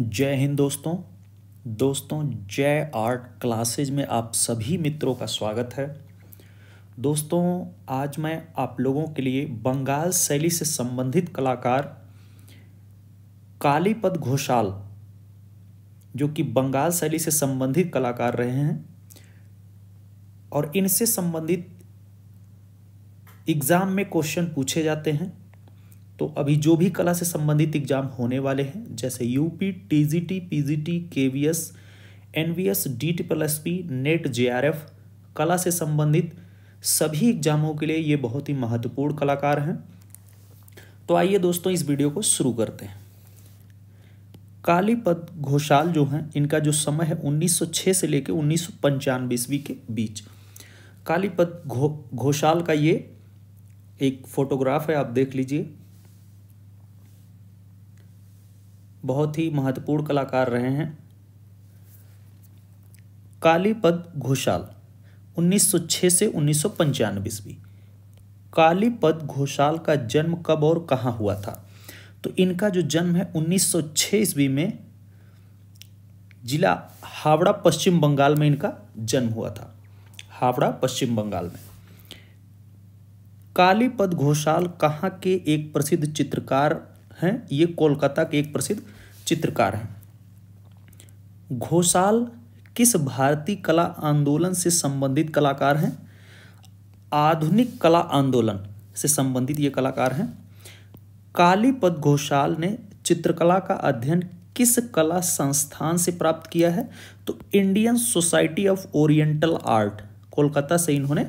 जय हिंद दोस्तों दोस्तों जय आर्ट क्लासेज में आप सभी मित्रों का स्वागत है दोस्तों आज मैं आप लोगों के लिए बंगाल शैली से संबंधित कलाकार कालीपद घोषाल जो कि बंगाल शैली से संबंधित कलाकार रहे हैं और इनसे संबंधित एग्ज़ाम में क्वेश्चन पूछे जाते हैं तो अभी जो भी कला से संबंधित एग्जाम होने वाले हैं जैसे UP TGT PGT KVS NVS D plus S P NET JRF कला से संबंधित सभी एग्जामों के लिए ये बहुत ही महत्वपूर्ण कलाकार हैं तो आइए दोस्तों इस वीडियो को शुरू करते हैं कालीपद घोषाल जो हैं इनका जो समय है 1906 से लेकर उन्नीस सौ ईस्वी के बीच कालीपद घो घोषाल का ये एक फोटोग्राफ है आप देख लीजिए बहुत ही महत्वपूर्ण कलाकार रहे हैं कालीपद घोषाल 1906 से उन्नीस सौ कालीपद घोषाल का जन्म कब और कहाँ हुआ था तो इनका जो जन्म है 1906 ईस्वी में जिला हावड़ा पश्चिम बंगाल में इनका जन्म हुआ था हावड़ा पश्चिम बंगाल में कालीपद घोषाल कहाँ के एक प्रसिद्ध चित्रकार हैं ये कोलकाता के एक प्रसिद्ध चित्रकार हैं घोषाल किस भारतीय कला आंदोलन से संबंधित कलाकार हैं आधुनिक कला आंदोलन से संबंधित ये कलाकार हैं कालीपद घोषाल ने चित्रकला का अध्ययन किस कला संस्थान से प्राप्त किया है तो Indian Society of Oriental Art Kolkata से इन्होंने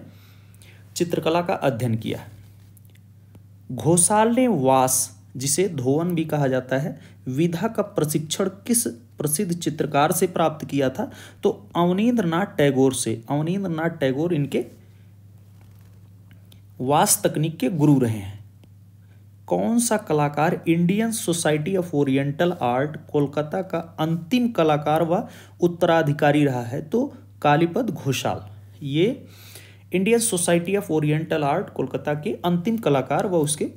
चित्रकला का अध्ययन किया घोषाल ने वास जिसे धोवन भी कहा जाता है विधा का प्रशिक्षण किस प्रसिद्ध चित्रकार से प्राप्त किया था तो अवनीन्द्र नाथ टैगोर से अवनीन्द्र नाथ टैगोर इनके वास तकनीक के गुरु रहे हैं कौन सा कलाकार Indian Society of Oriental Art Kolkata का अंतिम कलाकार व उत्तराधिकारी रहा है तो कालीपद घोषाल ये Indian Society of Oriental Art Kolkata के अंतिम कलाकार व उसके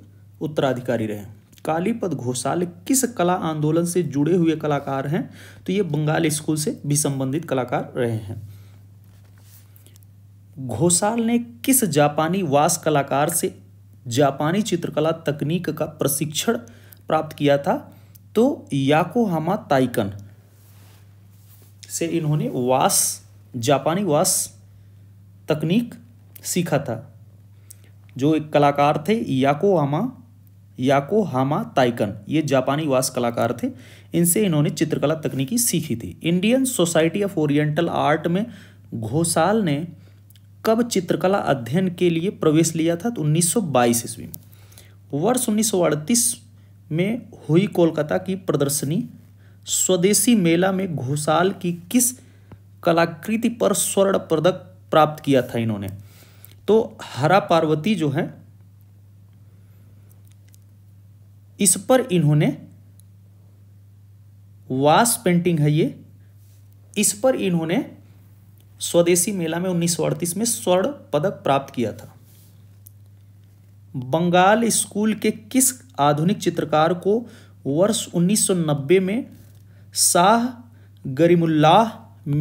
उत्तराधिकारी रहे हैं कालीपद घोषाल किस कला आंदोलन से जुड़े हुए कलाकार हैं तो ये बंगाल स्कूल से भी संबंधित कलाकार रहे हैं घोषाल ने किस जापानी वास कलाकार से जापानी चित्रकला तकनीक का प्रशिक्षण प्राप्त किया था तो याकोहामा ताइकन से इन्होंने वास जापानी वास तकनीक सीखा था जो एक कलाकार थे याकोहामा याको हामा ताइकन ये जापानी वास कलाकार थे इनसे इन्होंने चित्रकला तकनीकी सीखी थी Indian Society of Oriental Art में घोषाल ने कब चित्रकला अध्ययन के लिए प्रवेश लिया था तो 1922 ईस्वी में वर्ष उन्नीस में हुई कोलकाता की प्रदर्शनी स्वदेशी मेला में घोषाल की किस कलाकृति पर स्वर्ण पदक प्राप्त किया था इन्होंने तो हरा पार्वती जो है इस पर इन्होंने वास पेंटिंग है ये इस पर इन्होंने स्वदेशी मेला में उन्नीस में स्वर्ण पदक प्राप्त किया था बंगाल स्कूल के किस आधुनिक चित्रकार को वर्ष 1990 में Shah Garimullah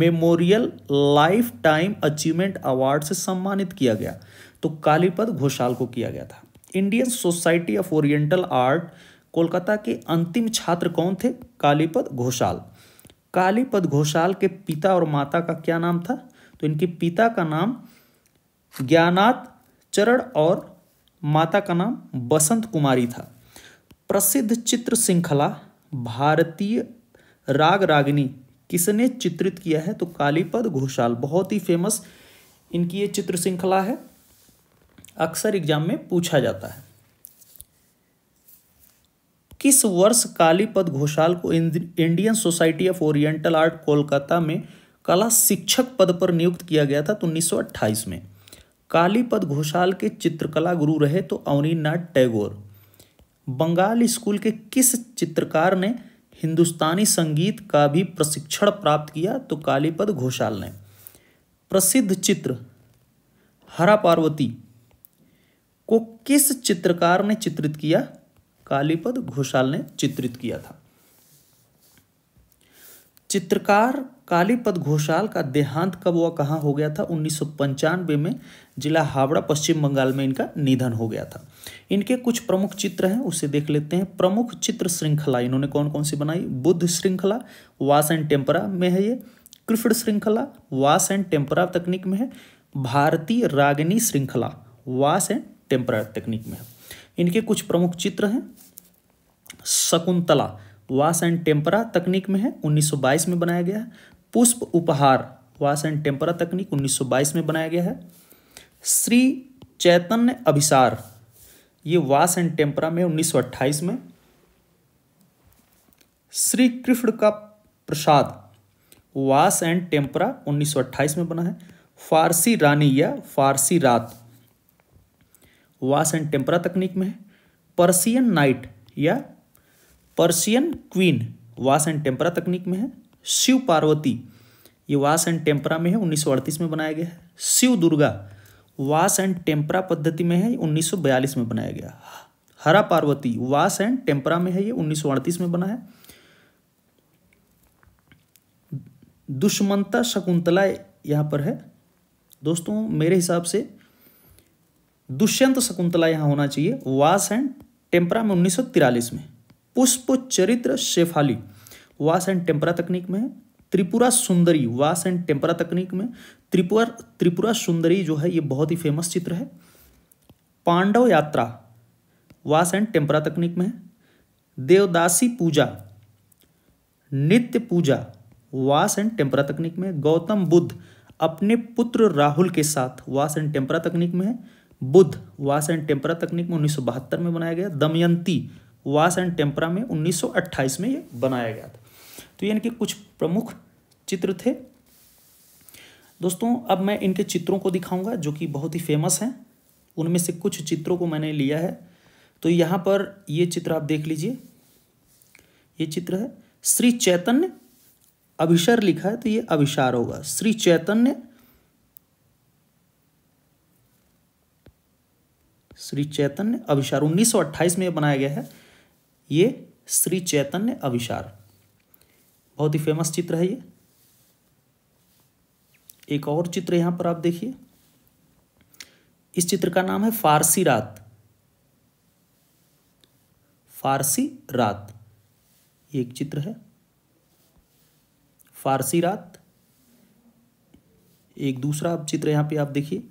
memorial lifetime achievement award से सम्मानित किया गया तो कालीपद घोषाल को किया गया था Indian Society of Oriental Art Kolkata के अंतिम छात्र कौन थे कालीपद घोषाल कालीपद घोषाल के पिता और माता का क्या नाम था तो इनके पिता का नाम ज्ञानाथ चरण और माता का नाम बसंत कुमारी था प्रसिद्ध चित्र श्रृंखला भारतीय राग रागिनी किसने चित्रित किया है तो कालीपद घोषाल बहुत ही फेमस इनकी ये चित्र श्रृंखला है अक्सर एग्जाम में पूछा जाता है किस वर्ष कालीपद घोषाल को Indian Society of Oriental Art Kolkata में कला शिक्षक पद पर नियुक्त किया गया था तो उन्नीस में कालीपद घोषाल के चित्रकला गुरु रहे तो अवनीनाथ टैगोर बंगाल स्कूल के किस चित्रकार ने हिंदुस्तानी संगीत का भी प्रशिक्षण प्राप्त किया तो कालीपद घोषाल ने प्रसिद्ध चित्र हरा पार्वती किस चित्रकार ने चित्रित किया कालीपद घोषाल ने चित्रित किया था चित्रकार कालीपद घोषाल का देहांत कब हुआ कहाँ हो गया था उन्नीस में जिला हावड़ा पश्चिम बंगाल में इनका निधन हो गया था इनके कुछ प्रमुख चित्र हैं उसे देख लेते हैं प्रमुख चित्र श्रृंखला इन्होंने कौन कौन सी बनाई बुद्ध श्रृंखला वास एंड टेम्परा में है ये कृष्ण श्रृंखला वास एंड टेम्परा तकनीक में है भारतीय रागिनी श्रृंखला वास एंड टेम्परा तकनीक में इनके कुछ प्रमुख चित्र हैं शकुंतला वास एंड टेम्परा तकनीक में है 1922 में बनाया गया है पुष्प उपहार वास एंड टेम्परा तकनीक 1922 में बनाया गया है श्री चैतन्य अभिसार ये वास एंड टेम्परा में 1928 में श्री कृष्ण का प्रसाद वास एंड टेम्परा 1928 में बना है फारसी रानी या फारसी रात वास एंड टेम्परा तकनीक में है पर्सियन नाइट या Persian queen was and tempera तकनीक में है शिव पार्वती ये वास एंड टेम्परा में है उन्नीस में बनाया गया है शिव दुर्गा वास एंड टेम्परा पद्धति में है उन्नीस में बनाया गया हरा पार्वती वास एंड टेम्परा में है ये उन्नीस में बना है दुष्मंता शकुंतला यहाँ पर है दोस्तों मेरे हिसाब से दुष्यंत शकुंतला यहाँ होना चाहिए वास एंड टेम्परा में उन्नीस में पुष्प चरित्र शेफाली वास एंड टेम्परा तकनीक में त्रिपुरा सुंदरी वास एंड टेम्परा तकनीक में त्रिपुरा त्रिपुरा सुंदरी जो है ये बहुत ही फेमस चित्र है पांडव यात्रा वास एंड टेम्परा तकनीक में है देवदासी पूजा नित्य पूजा वास एंड टेम्परा तकनीक में गौतम बुद्ध अपने पुत्र राहुल के साथ वास एंड टेम्परा तकनीक में है बुद्ध वास एंड टेम्परा तकनीक में उन्नीस में बनाया गया दमयंती वास एंड टेम्परा में 1928 में ये बनाया गया था तो ये इनके कुछ प्रमुख चित्र थे दोस्तों अब मैं इनके चित्रों को दिखाऊंगा जो कि बहुत ही फेमस हैं उनमें से कुछ चित्रों को मैंने लिया है तो यहाँ पर ये चित्र आप देख लीजिए ये चित्र है श्री चैतन्य अभिशर लिखा है तो ये अभिशार होगा श्री चैतन्य श्री चैतन्य सौ 1928 में बनाया गया है ये श्री चैतन्य अभिशार बहुत ही फेमस चित्र है ये एक और चित्र यहां पर आप देखिए इस चित्र का नाम है फारसी रात फारसी रात ये एक चित्र है फारसी रात एक दूसरा चित्र यहां पे आप देखिए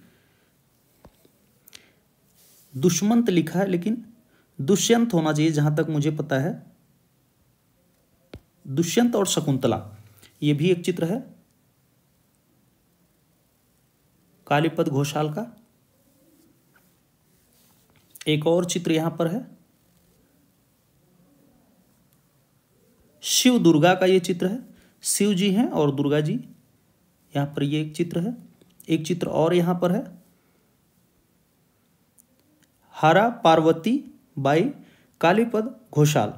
दुष्मंत लिखा है लेकिन दुष्यंत होना चाहिए जहां तक मुझे पता है दुष्यंत और शकुंतला ये भी एक चित्र है कालीपद घोषाल का एक और चित्र यहां पर है शिव दुर्गा का ये चित्र है शिव जी हैं और दुर्गा जी यहां पर ये एक चित्र है एक चित्र और यहां पर है हरा पार्वती बाई कालीपद घोषाल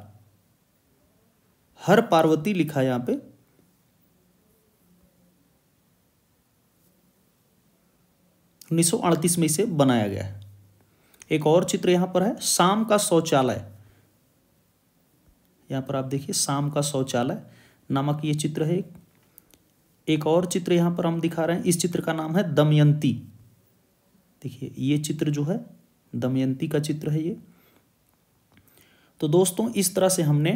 हर पार्वती लिखा है पे उन्नीस में इसे बनाया गया है एक और चित्र यहां पर है शाम का शौचालय यहां पर आप देखिए शाम का शौचालय नामक ये चित्र है एक और चित्र यहां पर हम दिखा रहे हैं इस चित्र का नाम है दमयंती देखिए ये चित्र जो है दमयंती का चित्र है ये तो दोस्तों इस तरह से हमने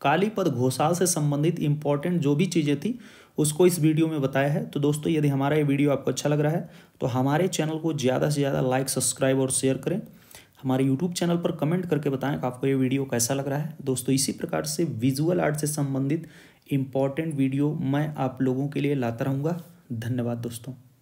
कालीपद घोषाल से संबंधित इंपॉर्टेंट जो भी चीज़ें थी उसको इस वीडियो में बताया है तो दोस्तों यदि हमारा ये वीडियो आपको अच्छा लग रहा है तो हमारे चैनल को ज़्यादा से ज़्यादा लाइक सब्सक्राइब और शेयर करें हमारे यूट्यूब चैनल पर कमेंट करके बताएं कि आपको ये वीडियो कैसा लग रहा है दोस्तों इसी प्रकार से विजुअल आर्ट से संबंधित इम्पॉर्टेंट वीडियो मैं आप लोगों के लिए लाता रहूँगा धन्यवाद दोस्तों